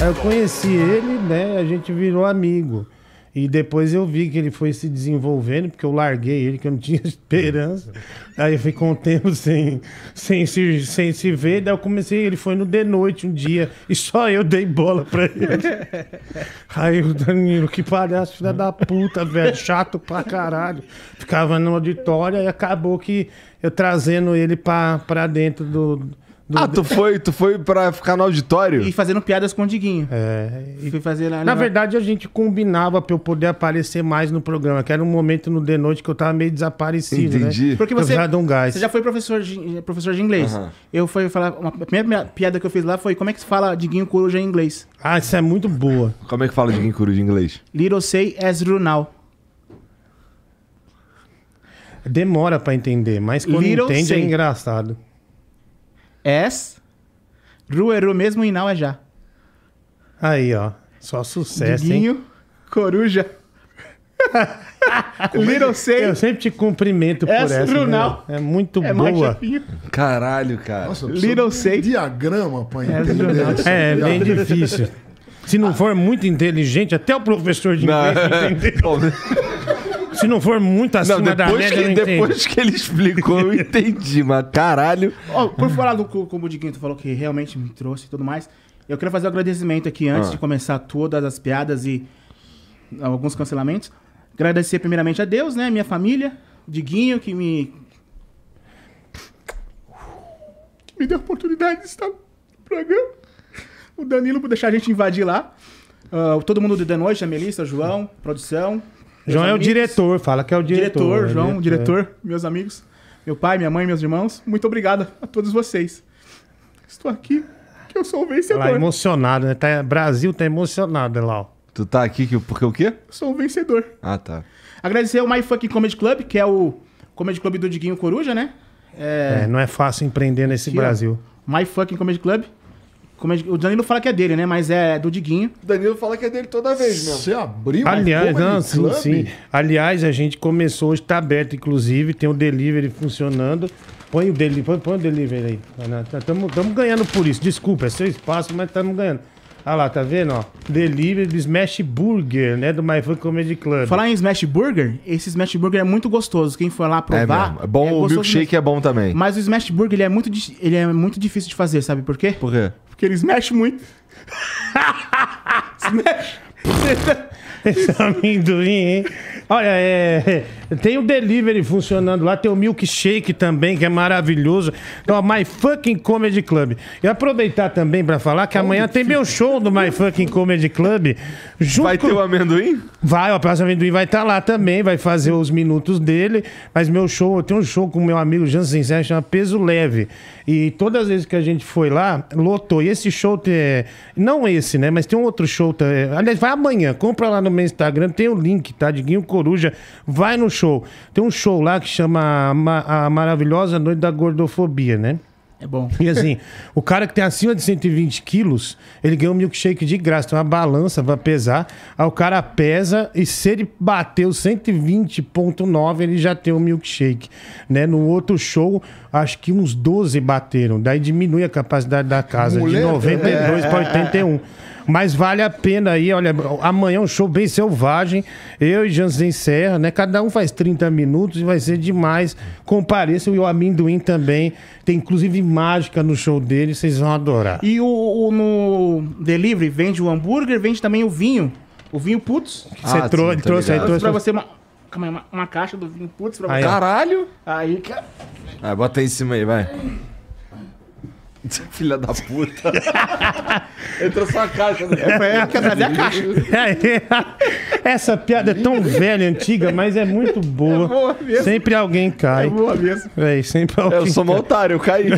Aí eu conheci ele, né? A gente virou amigo. E depois eu vi que ele foi se desenvolvendo, porque eu larguei ele, que eu não tinha esperança. Aí eu fiquei um tempo sem, sem, se, sem se ver. Daí eu comecei, ele foi no de noite um dia, e só eu dei bola pra ele. Aí o Danilo, que palhaço, filha da puta, velho, chato pra caralho. Ficava no auditório, e acabou que eu trazendo ele pra, pra dentro do do... Ah, tu foi, tu foi pra ficar no auditório? E fazendo piadas com o Diguinho. É. E... Fui fazer lá, Na verdade, a gente combinava pra eu poder aparecer mais no programa, que era um momento no The Noite que eu tava meio desaparecido, né? Entendi. Né? Porque você, já um gás. você já foi professor de, eh, professor de inglês. Uhum. Eu fui falar... Uma, a primeira piada que eu fiz lá foi como é que se fala Diguinho Coruja em inglês. Ah, isso é muito boa. como é que fala Diguinho Coruja em inglês? Little say as runal. Demora pra entender, mas quando Little entende é say. é engraçado. S. Rueru é mesmo e não é já. Aí, ó. Só sucesso, Diguinho, hein? Coruja. Little Sei. Eu sempre te cumprimento por essa. essa Runal. É muito é boa. Caralho, cara. Nossa, Little Sei. Um diagrama pra entender. É, é bem difícil. Se não for muito inteligente, até o professor de inglês entender. Se não for muito acima não, da média, que, Depois que ele explicou, eu entendi, mas caralho. Oh, por falar do como o Diguinho falou que realmente me trouxe e tudo mais, eu queria fazer um agradecimento aqui antes ah. de começar todas as piadas e alguns cancelamentos. Agradecer primeiramente a Deus, né? Minha família, Diguinho, que me. Que me deu a oportunidade de estar no programa. O Danilo por deixar a gente invadir lá. Uh, todo mundo de noite, a Melissa, João, produção, João amigos, é o diretor, fala que é o diretor. Diretor, João, é diretor. meus amigos, meu pai, minha mãe, meus irmãos, muito obrigado a todos vocês. Estou aqui, que eu sou o vencedor. Ela emocionado, né? Tá, Brasil tá emocionado, Elau. Tu tá aqui que, porque o quê? Sou o vencedor. Ah, tá. Agradecer ao My Fucking Comedy Club, que é o Comedy Club do Diguinho Coruja, né? É... é não é fácil empreender nesse Brasil. É My Fucking Comedy Club. Como é o Danilo fala que é dele, né? Mas é do Diguinho. O Danilo fala que é dele toda vez meu. Você abriu Aliás, um não, sim, sim. Aliás, a gente começou, está aberto, inclusive, tem o delivery funcionando. Põe o delivery, põe, põe o delivery aí. Estamos ganhando por isso. Desculpa, é seu espaço, mas estamos ganhando. Ah lá, tá vendo, ó? Delivery do Smash Burger, né? Do My Fun Comedy Club. Falar em Smash Burger, esse Smash Burger é muito gostoso. Quem for lá provar... É, mesmo. é bom, é o milkshake é bom também. Mas o Smash Burger, ele é, muito, ele é muito difícil de fazer, sabe por quê? Por quê? Porque ele smash muito. smash! Esse é amendoim, hein? Olha, é, tem o delivery funcionando lá, tem o milkshake também, que é maravilhoso. Então, My Fucking Comedy Club. E aproveitar também para falar que amanhã tem meu show do My Fucking Comedy Club. vai ter o amendoim? Vai, o próximo amendoim vai estar tá lá também, vai fazer os minutos dele. Mas meu show, eu tenho um show com meu amigo Jansen Sérgio, chama Peso Leve. E todas as vezes que a gente foi lá, lotou. E esse show, não esse, né? Mas tem um outro show. aliás, vai amanhã. Compra lá no meu Instagram, tem o um link, tá? de Guinho Coruja. Vai no show. Tem um show lá que chama A Maravilhosa Noite da Gordofobia, né? É bom. E assim, o cara que tem acima de 120 quilos, ele ganha um milkshake de graça. Tem uma balança vai pesar. Aí o cara pesa e se ele bateu 120,9, ele já tem um milkshake. Né? No outro show, acho que uns 12 bateram. Daí diminui a capacidade da casa, de 92 é... para 81. Mas vale a pena aí, olha, amanhã é um show bem selvagem. Eu e Jansen Serra, né? Cada um faz 30 minutos e vai ser demais. Compareça e o Amendoim também. Tem inclusive mágica no show dele, vocês vão adorar. E o, o no delivery vende o hambúrguer, vende também o vinho. O vinho Putz. Você ah, trou sim, trouxe aí, trouxe. Pra você uma, uma, uma caixa do vinho Putz pra você. Caralho! Aí, cara. Ah, bota aí em cima aí, vai. Filha da puta. Entrou só a caixa. Né? É, é, quer trazer a caixa. É, é. Essa piada é tão velha, antiga, mas é muito boa. É boa mesmo. Sempre alguém cai. É boa mesmo. sempre alguém Eu sou um otário, eu caí.